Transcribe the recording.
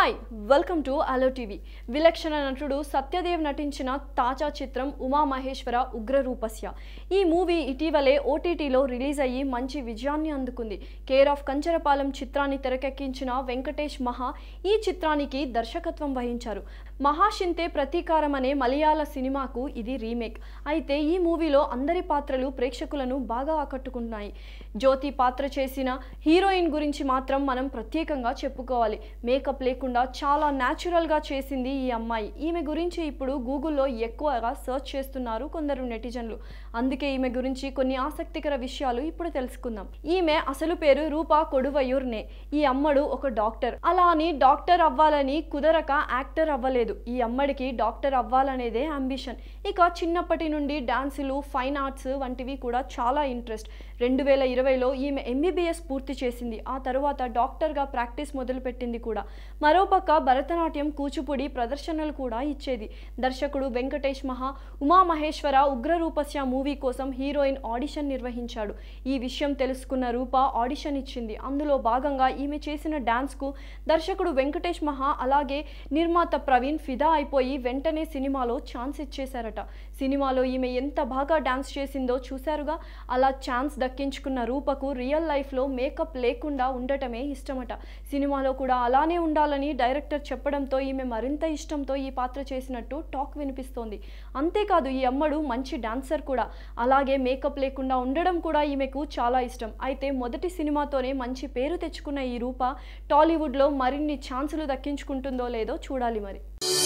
hi welcome to అలో TV విలక్షణ నటుడు సత్యదేవ్ నటించిన తాజా చిత్రం ఉమామహేశ్వర ఉగ్రరూపస్య ఈ మూవీ ఇటీవలే ఓటీటీలో రిలీజ్ అయ్యి మంచి విజయాన్ని అందుకుంది కేర్ ఆఫ్ కంచరపాలెం చిత్రాన్ని తెరకెక్కించిన వెంకటేష్ మహా ఈ చిత్రానికి దర్శకత్వం వహించారు మహాషింతే ప్రతీకారం అనే మలయాళ సినిమాకు ఇది రీమేక్ అయితే ఈ మూవీలో అందరి పాత్రలు ప్రేక్షకులను బాగా ఆకట్టుకుంటున్నాయి జ్యోతి పాత్ర చేసిన హీరోయిన్ గురించి మాత్రం మనం ప్రత్యేకంగా చెప్పుకోవాలి మేకప్ లేకుండా లేకుండా చాలా న్యాచురల్గా చేసింది ఈ అమ్మాయి ఈమె గురించి ఇప్పుడు గూగుల్లో ఎక్కువగా సెర్చ్ చేస్తున్నారు కొందరు నెటిజన్లు అందుకే ఈమె గురించి కొన్ని ఆసక్తికర విషయాలు ఇప్పుడు తెలుసుకుందాం ఈమె అసలు పేరు రూపా కొడువయూర్నే ఈ అమ్మడు ఒక డాక్టర్ అలా అని డాక్టర్ అవ్వాలని కుదరక యాక్టర్ అవ్వలేదు ఈ అమ్మడికి డాక్టర్ అవ్వాలనేదే అంబిషన్ ఇక చిన్నప్పటి నుండి డాన్సులు ఫైన్ ఆర్ట్స్ వంటివి కూడా చాలా ఇంట్రెస్ట్ రెండు వేల ఇరవైలో ఈమె ఎంబీబీఎస్ పూర్తి చేసింది ఆ తర్వాత డాక్టర్గా ప్రాక్టీస్ మొదలుపెట్టింది కూడా మరో మరోపక్క భరతనాట్యం కూచిపూడి ప్రదర్శనలు కూడా ఇచ్చేది దర్శకుడు వెంకటేష్ మహా ఉమామహేశ్వర ఉగ్రరూపస్య మూవీ కోసం హీరోయిన్ ఆడిషన్ నిర్వహించాడు ఈ విషయం తెలుసుకున్న రూప ఆడిషన్ ఇచ్చింది అందులో భాగంగా ఈమె చేసిన డ్యాన్స్కు దర్శకుడు వెంకటేష్ మహా అలాగే నిర్మాత ప్రవీణ్ ఫిదా అయిపోయి వెంటనే సినిమాలో ఛాన్స్ ఇచ్చేశారట సినిమాలో ఈమె ఎంత బాగా డ్యాన్స్ చేసిందో చూశారుగా అలా ఛాన్స్ దక్కించుకున్న రూపకు రియల్ లైఫ్లో మేకప్ లేకుండా ఉండటమే ఇష్టమట సినిమాలో కూడా అలానే ఉండాలని డైరెక్టర్ చెప్పడంతో ఈమె మరింత ఇష్టంతో ఈ పాత్ర చేసినట్టు టాక్ వినిపిస్తోంది అంతేకాదు ఈ అమ్మడు మంచి డాన్సర్ కూడా అలాగే మేకప్ లేకుండా ఉండడం కూడా ఈమెకు చాలా ఇష్టం అయితే మొదటి సినిమాతోనే మంచి పేరు తెచ్చుకున్న ఈ రూప టాలీవుడ్లో మరిన్ని ఛాన్సులు దక్కించుకుంటుందో లేదో చూడాలి మరి